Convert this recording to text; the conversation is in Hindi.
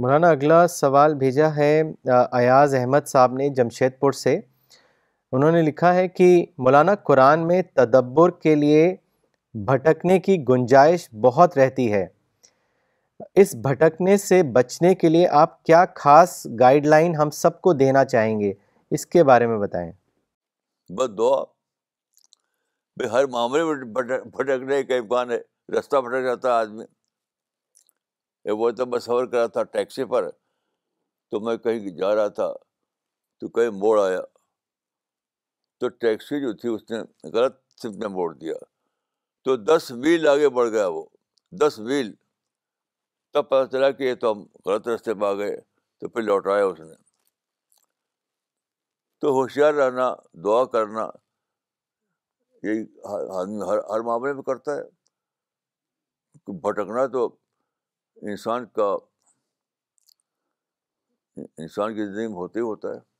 मौलाना अगला सवाल भेजा है अयाज़ अहमद साहब ने जमशेदपुर से उन्होंने लिखा है कि मौलाना कुरान में तदब्बर के लिए भटकने की गुंजाइश बहुत रहती है इस भटकने से बचने के लिए आप क्या खास गाइडलाइन हम सबको देना चाहेंगे इसके बारे में बताएं बस दुआ हर मामले में भटकने का इम्कान है रास्ता भटक जाता है आदमी वो तो मैं सफ़र कर रहा था टैक्सी पर तो मैं कहीं जा रहा था तो कहीं मोड़ आया तो टैक्सी जो थी उसने गलत सिर्फ में मोड़ दिया तो दस व्हील आगे बढ़ गया वो दस व्हील तब पता चला कि ये तो हम गलत रास्ते पर आ गए तो फिर लौटाया उसने तो होशियार रहना दुआ करना यही हर हर मामले में करता है भटकना तो इंसान का इंसान की ज़िंदगी में होते ही होता है